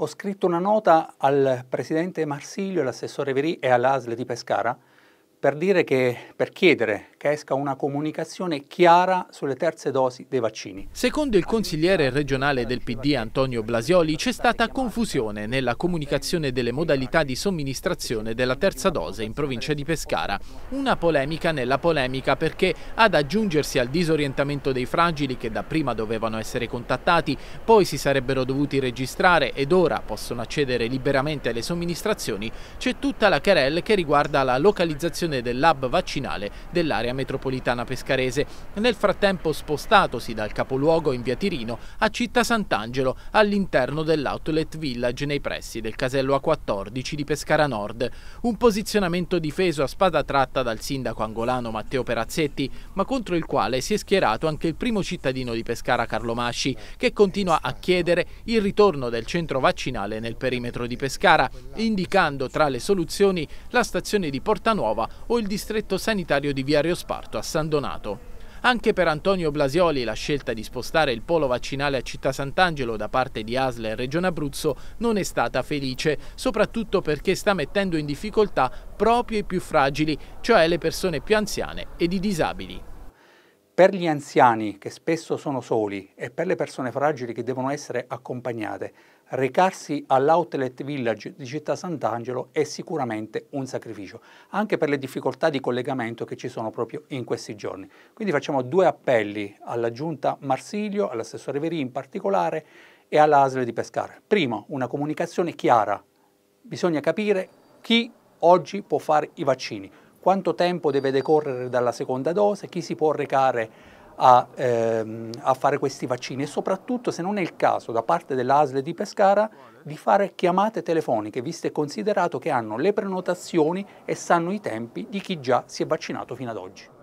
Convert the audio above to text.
Ho scritto una nota al presidente Marsilio, all'assessore Verì e all'ASL di Pescara per, che, per chiedere che esca una comunicazione chiara sulle terze dosi dei vaccini. Secondo il consigliere regionale del PD Antonio Blasioli c'è stata confusione nella comunicazione delle modalità di somministrazione della terza dose in provincia di Pescara. Una polemica nella polemica perché ad aggiungersi al disorientamento dei fragili che da prima dovevano essere contattati, poi si sarebbero dovuti registrare ed ora possono accedere liberamente alle somministrazioni, c'è tutta la querelle che riguarda la localizzazione del lab vaccinale dell'area dell'area metropolitana pescarese, nel frattempo spostatosi dal capoluogo in via Tirino a Città Sant'Angelo, all'interno dell'outlet village nei pressi del casello A14 di Pescara Nord. Un posizionamento difeso a spada tratta dal sindaco angolano Matteo Perazzetti, ma contro il quale si è schierato anche il primo cittadino di Pescara Carlo Masci, che continua a chiedere il ritorno del centro vaccinale nel perimetro di Pescara, indicando tra le soluzioni la stazione di Porta Nuova o il distretto sanitario di Viario Sparto a San Donato. Anche per Antonio Blasioli la scelta di spostare il polo vaccinale a Città Sant'Angelo da parte di ASL e Regione Abruzzo non è stata felice, soprattutto perché sta mettendo in difficoltà proprio i più fragili, cioè le persone più anziane ed i disabili per gli anziani che spesso sono soli e per le persone fragili che devono essere accompagnate, recarsi all'outlet village di Città Sant'Angelo è sicuramente un sacrificio, anche per le difficoltà di collegamento che ci sono proprio in questi giorni. Quindi facciamo due appelli alla Giunta Marsilio, all'assessore Verì in particolare e alla ASL di Pescara. Primo, una comunicazione chiara. Bisogna capire chi oggi può fare i vaccini quanto tempo deve decorrere dalla seconda dose, chi si può recare a, ehm, a, fare questi vaccini e soprattutto se non è il caso da parte dell'ASL di Pescara di fare chiamate telefoniche visto e considerato che hanno le prenotazioni e sanno i tempi di chi già si è vaccinato fino ad oggi.